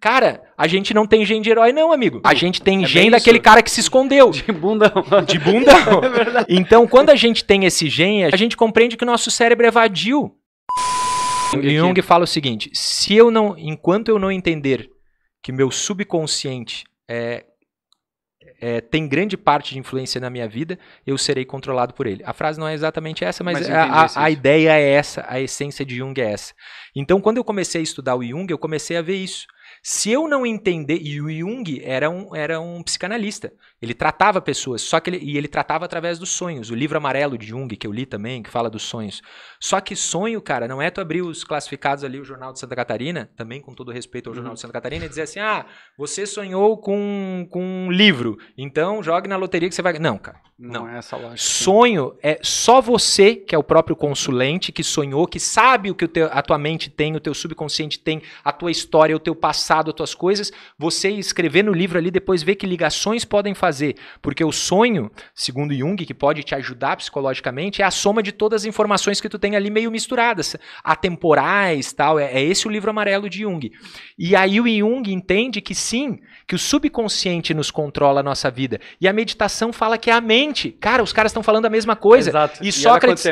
Cara, a gente não tem gen de herói, não, amigo. A gente tem é gen daquele cara que se escondeu. De bundão. De bundão. É então, quando a gente tem esse gen, a gente compreende que o nosso cérebro é vadio. Jung fala o seguinte: se eu não, enquanto eu não entender que meu subconsciente é, é, tem grande parte de influência na minha vida, eu serei controlado por ele. A frase não é exatamente essa, mas, mas a, a ideia é essa, a essência de Jung é essa. Então, quando eu comecei a estudar o Jung, eu comecei a ver isso. Se eu não entender, e o Jung era um, era um psicanalista, ele tratava pessoas, só que ele, e ele tratava através dos sonhos. O livro amarelo de Jung, que eu li também, que fala dos sonhos. Só que sonho, cara, não é tu abrir os classificados ali, o Jornal de Santa Catarina, também com todo respeito ao Jornal uhum. de Santa Catarina, e dizer assim: ah, você sonhou com, com um livro, então jogue na loteria que você vai. Não, cara. Não, não. é essa lógica. Sonho é só você, que é o próprio consulente, que sonhou, que sabe o que o teu, a tua mente tem, o teu subconsciente tem, a tua história, o teu passado passado as tuas coisas, você escrever no livro ali, depois ver que ligações podem fazer. Porque o sonho, segundo Jung, que pode te ajudar psicologicamente, é a soma de todas as informações que tu tem ali meio misturadas, atemporais, tal. É, é esse o livro amarelo de Jung. E aí o Jung entende que sim, que o subconsciente nos controla a nossa vida. E a meditação fala que é a mente. Cara, os caras estão falando a mesma coisa. Exato. E, e Sócrates.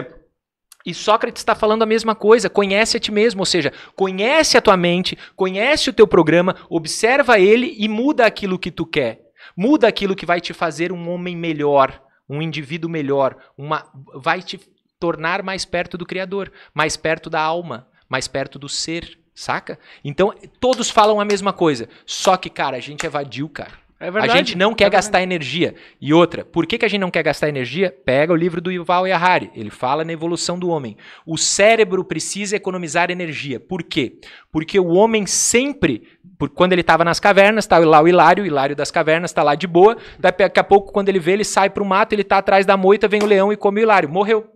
E Sócrates está falando a mesma coisa, conhece a ti mesmo, ou seja, conhece a tua mente, conhece o teu programa, observa ele e muda aquilo que tu quer. Muda aquilo que vai te fazer um homem melhor, um indivíduo melhor, uma vai te tornar mais perto do criador, mais perto da alma, mais perto do ser, saca? Então, todos falam a mesma coisa, só que, cara, a gente evadiu, é cara. É verdade. A gente não quer é gastar energia. E outra, por que, que a gente não quer gastar energia? Pega o livro do Yuval Harari, ele fala na evolução do homem. O cérebro precisa economizar energia. Por quê? Porque o homem sempre, por, quando ele estava nas cavernas, está lá o Hilário, o Hilário das cavernas está lá de boa. Daqui a pouco, quando ele vê, ele sai para o mato, ele está atrás da moita, vem o leão e come o Hilário. Morreu.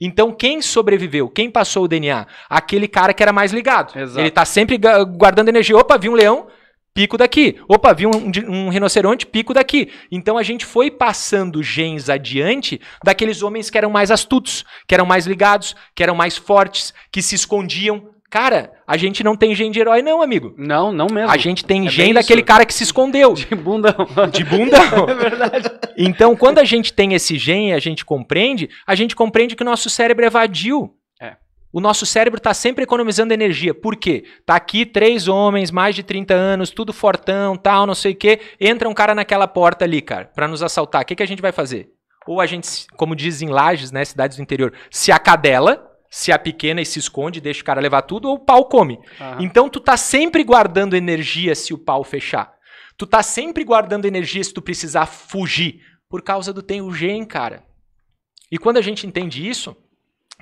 Então, quem sobreviveu? Quem passou o DNA? Aquele cara que era mais ligado. Exato. Ele está sempre guardando energia. Opa, vi um leão, pico daqui. Opa, vi um, um, rinoceronte, pico daqui. Então a gente foi passando genes adiante daqueles homens que eram mais astutos, que eram mais ligados, que eram mais fortes, que se escondiam. Cara, a gente não tem gene de herói, não, amigo. Não, não mesmo. A gente tem é gene daquele cara que se escondeu. De bundão. De bundão. é verdade. Então, quando a gente tem esse gene, a gente compreende, a gente compreende que o nosso cérebro é vadio. O nosso cérebro está sempre economizando energia. Por quê? Tá aqui três homens, mais de 30 anos, tudo fortão, tal, não sei o quê. Entra um cara naquela porta ali, cara, para nos assaltar. O que, que a gente vai fazer? Ou a gente, como dizem lajes, né, cidades do interior, se acadela, se a pequena e se esconde, deixa o cara levar tudo, ou o pau come. Uhum. Então tu tá sempre guardando energia se o pau fechar. Tu tá sempre guardando energia se tu precisar fugir. Por causa do tem o gen, cara. E quando a gente entende isso,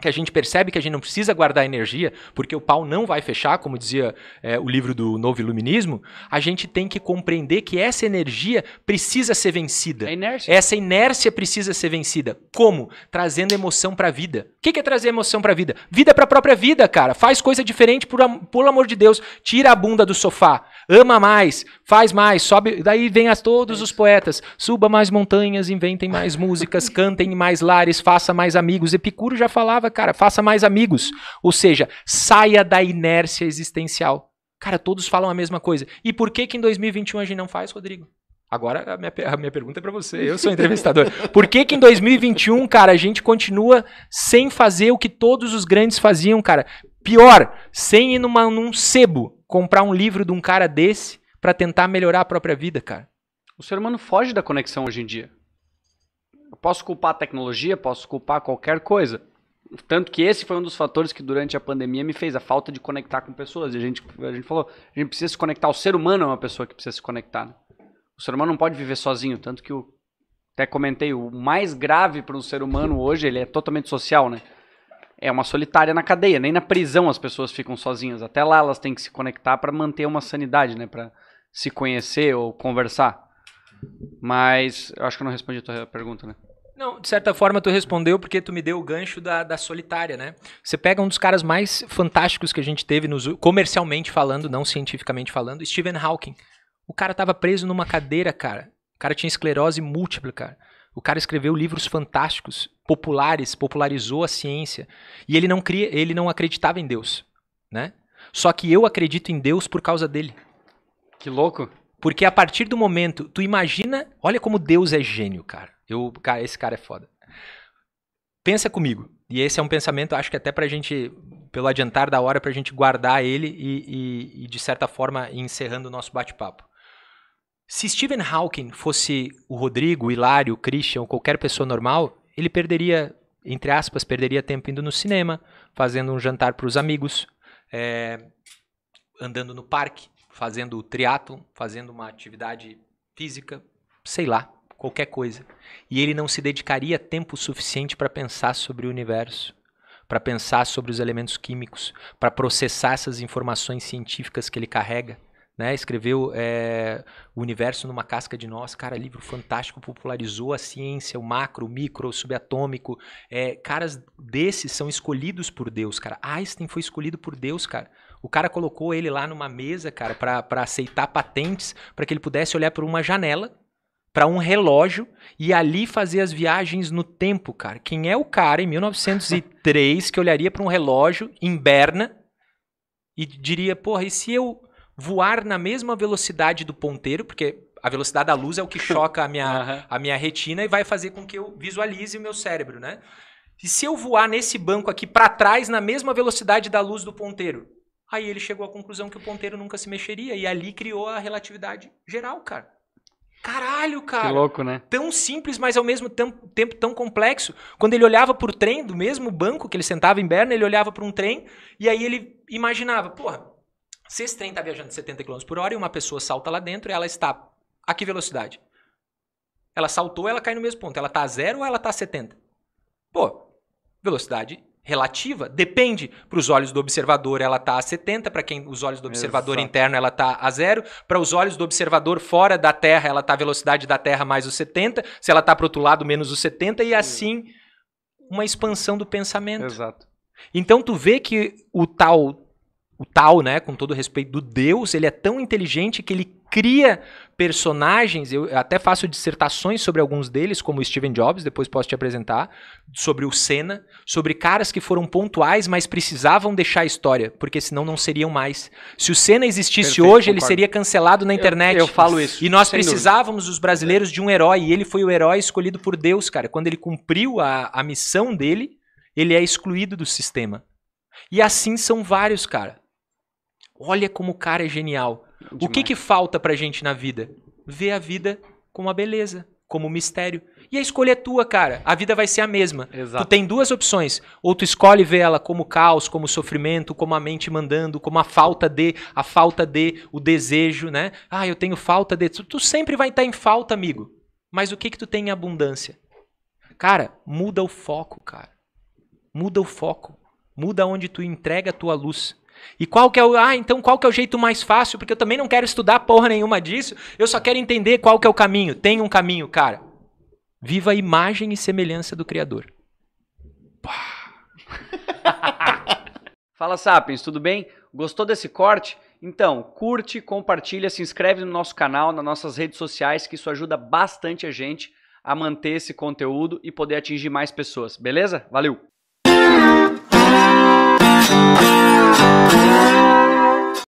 que a gente percebe que a gente não precisa guardar energia, porque o pau não vai fechar, como dizia é, o livro do Novo Iluminismo, a gente tem que compreender que essa energia precisa ser vencida. É inércia. Essa inércia precisa ser vencida. Como? Trazendo emoção para a vida. O que, que é trazer emoção para a vida? Vida para a própria vida, cara. Faz coisa diferente, por, pelo amor de Deus. Tira a bunda do sofá. Ama mais, faz mais, sobe. Daí vem a todos os poetas. Suba mais montanhas, inventem mais músicas, cantem mais lares, faça mais amigos. Epicuro já falava cara, faça mais amigos. Ou seja, saia da inércia existencial. Cara, todos falam a mesma coisa. E por que que em 2021 a gente não faz, Rodrigo? Agora a minha, a minha pergunta é para você, eu sou entrevistador. Por que que em 2021, cara, a gente continua sem fazer o que todos os grandes faziam, cara? Pior, sem ir numa, num sebo comprar um livro de um cara desse para tentar melhorar a própria vida, cara. O ser humano foge da conexão hoje em dia. Eu posso culpar a tecnologia, posso culpar qualquer coisa. Tanto que esse foi um dos fatores que durante a pandemia me fez a falta de conectar com pessoas. E a gente, a gente falou, a gente precisa se conectar. O ser humano é uma pessoa que precisa se conectar. Né? O ser humano não pode viver sozinho. Tanto que eu até comentei, o mais grave para um ser humano hoje, ele é totalmente social, né? É uma solitária na cadeia. Nem na prisão as pessoas ficam sozinhas. Até lá elas têm que se conectar para manter uma sanidade, né? Para se conhecer ou conversar. Mas eu acho que eu não respondi a tua pergunta, né? Não, de certa forma tu respondeu porque tu me deu o gancho da, da solitária, né? Você pega um dos caras mais fantásticos que a gente teve, nos, comercialmente falando, não cientificamente falando, Stephen Hawking. O cara tava preso numa cadeira, cara. O cara tinha esclerose múltipla, cara. O cara escreveu livros fantásticos, populares, popularizou a ciência. E ele não cria, ele não acreditava em Deus, né? Só que eu acredito em Deus por causa dele. Que louco. Porque a partir do momento, tu imagina, olha como Deus é gênio, cara. Eu, cara, esse cara é foda. Pensa comigo. E esse é um pensamento, acho que até pra gente, pelo adiantar da hora, pra gente guardar ele e, e, e de certa forma, encerrando o nosso bate-papo. Se Stephen Hawking fosse o Rodrigo, o Hilário, o Christian, qualquer pessoa normal, ele perderia, entre aspas, perderia tempo indo no cinema, fazendo um jantar para os amigos, é, andando no parque, fazendo triatlon, fazendo uma atividade física, sei lá, qualquer coisa. E ele não se dedicaria tempo suficiente para pensar sobre o universo, para pensar sobre os elementos químicos, para processar essas informações científicas que ele carrega. Né? Escreveu é, O Universo numa Casca de Nós, cara, livro fantástico, popularizou a ciência, o macro, o micro, o subatômico. É, caras desses são escolhidos por Deus, cara. Einstein foi escolhido por Deus, cara. O cara colocou ele lá numa mesa, cara, para aceitar patentes, para que ele pudesse olhar por uma janela para um relógio e ali fazer as viagens no tempo, cara. Quem é o cara em 1903 que olharia para um relógio em Berna e diria, porra, e se eu voar na mesma velocidade do ponteiro, porque a velocidade da luz é o que choca a minha, uhum. a minha retina e vai fazer com que eu visualize o meu cérebro, né? E se eu voar nesse banco aqui para trás na mesma velocidade da luz do ponteiro? Aí ele chegou à conclusão que o ponteiro nunca se mexeria e ali criou a relatividade geral, cara. Caralho, cara. Que louco, né? Tão simples, mas ao mesmo tempo tão complexo. Quando ele olhava pro trem do mesmo banco que ele sentava em Berna, ele olhava para um trem e aí ele imaginava, porra, se esse trem tá viajando 70 km por hora e uma pessoa salta lá dentro, ela está a que velocidade? Ela saltou, ela cai no mesmo ponto. Ela tá a zero ou ela tá a 70? Pô, velocidade relativa? Depende. Para os olhos do observador, ela está a 70, para quem os olhos do observador Exato. interno, ela está a zero. Para os olhos do observador fora da Terra, ela está a velocidade da Terra mais os 70. Se ela está para o outro lado, menos os 70. E assim, uma expansão do pensamento. Exato. Então, tu vê que o tal o tal, né, com todo respeito do Deus, ele é tão inteligente que ele cria personagens, eu até faço dissertações sobre alguns deles, como Steven Jobs, depois posso te apresentar, sobre o Senna, sobre caras que foram pontuais, mas precisavam deixar a história, porque senão não seriam mais. Se o Senna existisse Perfeito, hoje, concordo. ele seria cancelado na internet. Eu, eu falo isso. E nós precisávamos, dúvida. os brasileiros, de um herói, e ele foi o herói escolhido por Deus, cara. Quando ele cumpriu a, a missão dele, ele é excluído do sistema. E assim são vários, cara. Olha como o cara é genial. Demais. O que, que falta pra gente na vida? Ver a vida como a beleza, como o mistério. E a escolha é tua, cara. A vida vai ser a mesma. Exato. Tu tem duas opções. Ou tu escolhe ver ela como caos, como sofrimento, como a mente mandando, como a falta de, a falta de, o desejo, né? Ah, eu tenho falta de. Tu sempre vai estar tá em falta, amigo. Mas o que que tu tem em abundância? Cara, muda o foco, cara. Muda o foco. Muda onde tu entrega a tua luz. E qual que é o. Ah, então qual que é o jeito mais fácil? Porque eu também não quero estudar porra nenhuma disso. Eu só quero entender qual que é o caminho. Tem um caminho, cara. Viva a imagem e semelhança do Criador. Fala, Sapiens, tudo bem? Gostou desse corte? Então, curte, compartilha, se inscreve no nosso canal, nas nossas redes sociais, que isso ajuda bastante a gente a manter esse conteúdo e poder atingir mais pessoas, beleza? Valeu!